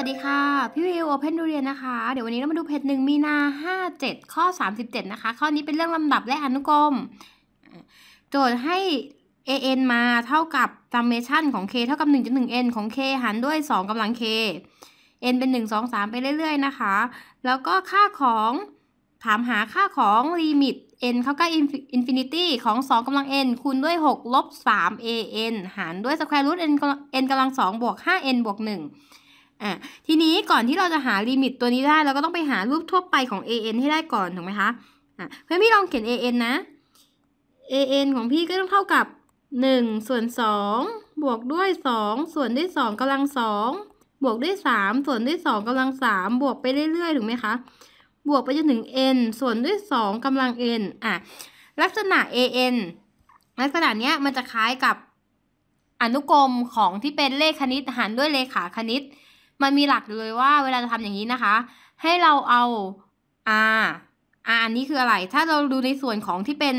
วัสดีค่ะ พี่วิวโอเพนดูเรียนนะคะ เดี๋ยววันนี้เรามาดูเพจหนึ่งมีนาห้าเจ็ดข้อสามสิบเจ็ดนะคะ ข้อนี้เป็นเรื่องลำดับและอนุกรม โจทย์ให้ an มาเท่ากับ summation ของ k เท่ากับหนึ่งจุดหนึ่ง n ของ k หารด้วยสองกำลัง k n เป็นหนึ่งงสอสามไปเรื่อยๆนะคะ แล้วก็ค่าของถามหาค่าของลิมิต n เข้าใกล้อินฟินิตี้ของกำลัง n คูณด้วยหกลบสาม an หารด้วย square root n n กำลังสองบวกห้า n บวกหนึ่งอ่ะทีนี้ก่อนที่เราจะหาลิมิตตัวนี้ได้เราก็ต้องไปหารูปทั่วไปของ an ให้ได้ก่อนถูกไหมคะอ่ะเพื่อนพี่ลองเขียน an นะ an ของพี่ก็ต้องเท่ากับ1ส่วน2บวกด้วย2ส่วนด้วย2กำลัง2บวกด้วย3ส่วนด้วย2กำลัง3บวกไปเรื่อยๆถูกไหมคะ บวกไปจนถึง n ส่วนด้วย2กำลัง n อ่ะลักษณะ an ลักษณะเนี้ยมันจะคล้ายกับอนุกรมของที่เป็นเลขคณิตหารด้วยเลขาคณิตมันมีหลักเลยว่าเวลาจะทำอย่างนี้นะคะ ให้เราเอา r r อันนี้คืออะไร ถ้าเราดูในส่วนของที่เป็น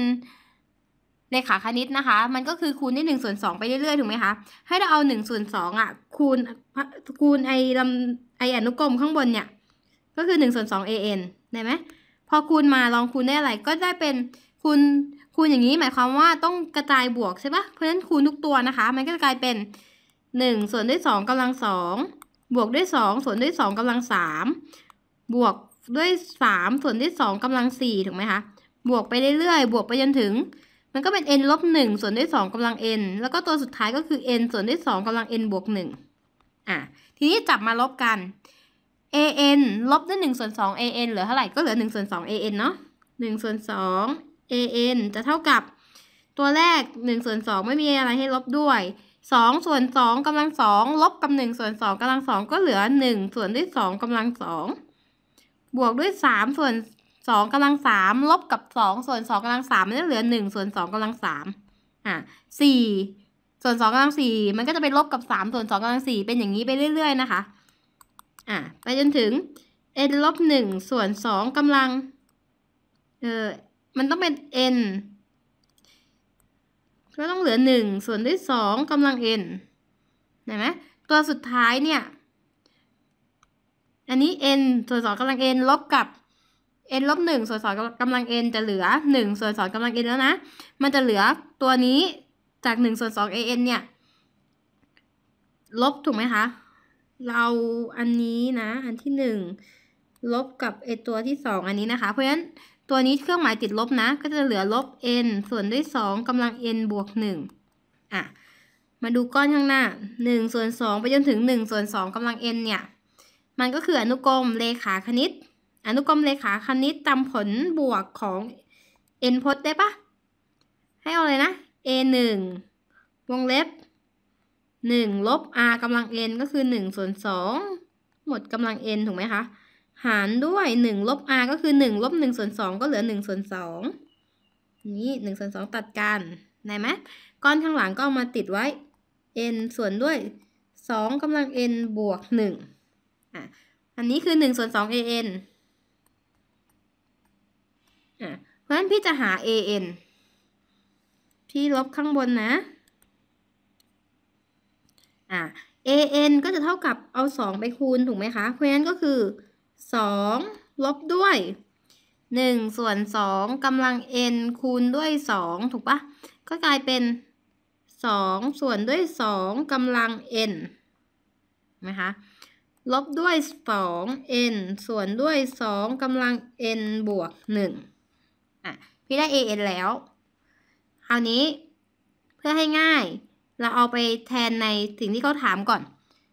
เลขาคณิตนะคะมันก็คือคูณด้หนึ่งส่วนสองไปเรื่อยๆถูกไหมคะ ให้เราเอาหนึ่งส่วนสองอ่ะ คูณคูณไอลำไออนุกรมข้างบนเนี่ยก็คือหนึ่งส่วนสอง an ได้ไหมพอคูณมาลองคูณได้อะไร ก็ได้เป็น คูณคูณอย่างนี้ หมายความว่าต้องกระจายบวกใช่ปะเพราะฉะนั้นคูณทุกตัวนะคะมันก็จะกลายเป็นหนึ่งส่วนด้วยสองกำลังสองบวกด้วย2ส่วนด้วย2กำลัง3บวกด้วย3ส่วนด้วย2กำลัง4ถูกไหมคะบวกไปเรื่อย ๆ บวกไปจนถึง มันก็เป็น n ลบ1ส่วนด้วย2กำลัง n แล้วก็ตัวสุดท้ายก็คือ n ส่วนด้วย2กำลัง n บวก1อ่ะทีนี้จับมาลบกัน an ลบด้วย1ส่วน2 an เหลือเท่าไหร่ ก็เหลือ1ส่วน2 an เนาะ1ส่วน2 an จะเท่ากับตัวแรก 1 ส่วน 2 ไม่มีอะไรให้ลบด้วย2ส่วน2กำลัง2ลบกับ1ส่วน2กำลัง2ก็เหลือ1ส่วนด้วย2กำลัง2บวกด้วย 3 ส่วน 2กำลัง 3 ลบกับ 2 ส่วน2กำลัง3มันก็เหลือ 1 ส่วน 2กำลัง3อ่ะ4ส่วน 2กำลัง 4 มันก็จะไปลบกับ3ส่วน2กำลัง4 เป็นอย่างนี้ไปเรื่อยๆนะคะอ่ะไปจนถึง n ลบ1ส่วน2กำลังเออมันต้องเป็น n ก็ต้องเหลือหนึ่งส่วนด้วยสองกำลัง n เห็นไหมตัวสุดท้ายเนี่ย อันนี้ n ส่วนสองกำลัง n ลบกับ n ลบหนึ่งส่วนสองกำลัง n จะเหลือหนึ่งส่วนสองกำลัง n แล้วนะ มันจะเหลือตัวนี้จากหนึ่งส่วนสอง an เนี่ย ลบถูกไหมคะ เราอันนี้นะอันที่หนึ่งลบกับไอตัวที่สองอันนี้นะคะ เพราะฉะนั้นตัวนี้เครื่องหมายติดลบนะก็จะเหลือลบ n ส่วนด้วย 2กำลัง n บวก1อ่ะ มาดูก้อนข้างหน้า 1 ส่วน2ไปจนถึง 1 ส่วน 2กำลัง n เนี่ย มันก็คืออนุกรมเลขาคณิต อนุกรมเลขาคณิตตามผลบวกของ n พจน์ได้ปะให้เอาเลยนะ a 1วงเล็บ 1ลบ r กำลัง n ก็คือ 1 ส่วน 2 หมดกำลัง n ถูกไหมคะหารด้วย1ลบ r ก็คือ1ลบ1ส่วน 2 ก็เหลือ 1 ส่วน2นี้1ส่วน 2 ตัดกันได้ไหมก้อนข้างหลังก็เอามาติดไว้ n ส่วนด้วย 2กำลัง n บวก1อ่ะอันนี้คือ 1 ส่วน2 an อ่ะเพราะฉะนั้นพี่จะหา an พี่ลบข้างบนนะอ่ะ an ก็จะเท่ากับเอา 2 ไปคูณถูกไหมคะ เพราะฉะนั้นก็คือ2 ลบด้วย1ส่วน2กำลัง n คูณด้วย 2 ถูกปะก็กลายเป็น2ส่วนด้วย2กำลัง n นะคะลบด้วย 2n ส่วนด้วย 2กำลัง n บวก1อ่ะพี่ได้ an แล้วคราวนี้เพื่อให้ง่ายเราเอาไปแทนในสิ่งที่เขาถามก่อน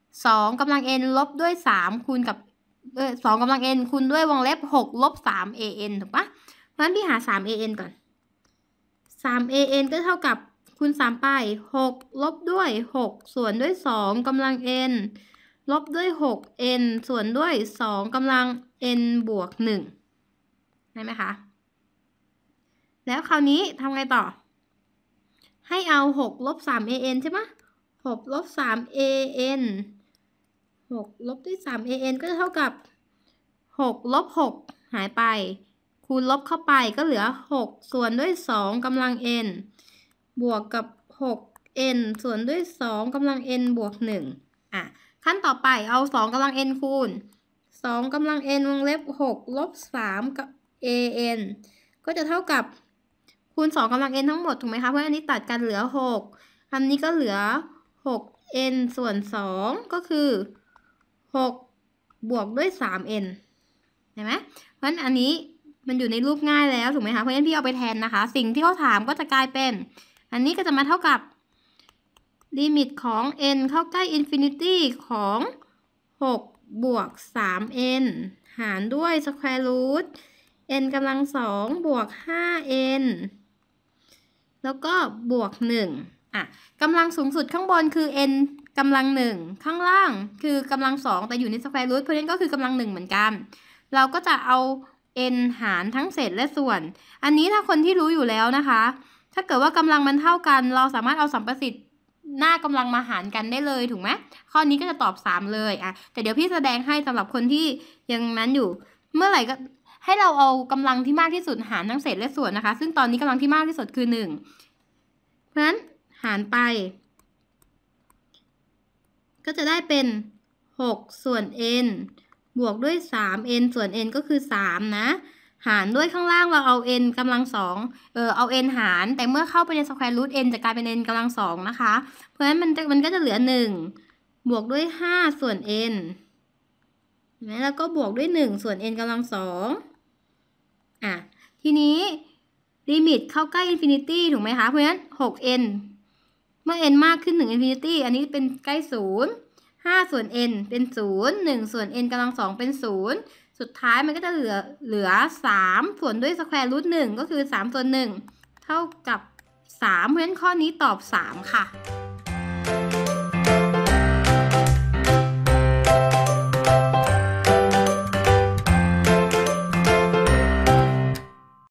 2กำลัง n ลบด้วย 3 คูณกับสองกำลัง n คูณด้วยวงเล็บหกลบสาม an ถูกปะงั้นพี่หาสาม an ก่อนสาม an ก็เท่ากับ คูณสามไปหกลบด้วยหกส่วนด้วยสองกำลัง n ลบด้วยหก n ส่วนด้วยสองกำลัง n บวกหนึ่งได้ไหมคะ แล้วคราวนี้ทำไงต่อ ให้เอา6ลบ3 an ใช่ไหม6ลบ3 an 6ลบด้วย3 an ก็จะเท่ากับ 6 ลบ6หายไป คูณลบเข้าไปก็เหลือ 6 ส่วนด้วย 2กำลัง n บวกกับ 6n ส่วนด้วย 2กำลัง n บวก1อ่ะขั้นต่อไปเอา2กำลัง n คูณ2กำลัง n วงเล็บ6ลบ3กับ an ก็จะเท่ากับคูณ2กำลัง n ทั้งหมดถูกไหมคะเพราะอันนี้ตัดกันเหลือ 6 อันนี้ก็เหลือ 6n ส่วน 2 ก็คือ6 บวกด้วย 3n เห็นไหม เพราะฉะนั้นอันนี้มันอยู่ในรูปง่ายแล้วถูกไหมคะ เพราะฉะนั้นพี่เอาไปแทนนะคะ สิ่งที่เขาถามก็จะกลายเป็น อันนี้ก็จะมาเท่ากับลิมิตของ n เข้าใกล้อินฟินิตี้ของ 6 บวก 3n หารด้วยสแควรูท n กำลังสองบวก 5n แล้วก็บวก1อ่ะกำลังสูงสุดข้างบนคือ n กำลังหนึ่งข้างล่างคือกำลังสองแต่อยู่ในสแควร์รูทเพราะนั้นก็คือกำลังหนึ่งเหมือนกัน เราก็จะเอา n หารทั้งเศษและส่วน อันนี้ถ้าคนที่รู้อยู่แล้วนะคะ ถ้าเกิดว่า กำลังมันเท่ากัน เราสามารถเอาสัมประสิทธิ์หน้ากำลังมาหารกันได้เลยถูกไหมข้อนี้ก็จะตอบ 3 เลย อ่ะ แต่เดี๋ยวพี่แสดงให้สำหรับคนที่ยังนั้นอยู่ เมื่อไหร่ก็ให้เราเอากำลังที่มากที่สุดหารทั้งเศษและส่วนนะคะ ซึ่งตอนนี้กำลังที่มากที่สุดคือ1เพราะฉะนั้นหารไปก็จะได้เป็น 6 ส่วน n บวกด้วย 3n ส่วน n ก็คือ 3 นะ หารด้วยข้างล่างเราเอา n กำลังสองเออเอา n หาร แต่เมื่อเข้าไปในสแควร root n จะกลายเป็น n กำลังสองนะคะ เพราะฉะนั้นมันมันก็จะเหลือ 1 บวกด้วย 5 ส่วน n แล้วก็บวกด้วย 1 ส่วน n กำลังสองอ่ะ ทีนี้ลิมิตเข้าใกล้อินฟินิตี้ถูกไหมคะ เพราะฉะนั้น 6n เมื่อ n มากขึ้น1ึง infinity อันนี้เป็นใกล้ศูนย์ห้าส่วน n เป็นศูนย์หนึ่งส่วน n กำลังสองเป็นศูนย์สุดท้ายมันก็จะเหลือเหลือสามส่วนด้วยสแควร์รูทหนึ่งก็คือสามส่วนหนึ่งเท่ากับสามเพราะฉะนั้นข้อนี้ตอบสามค่ะ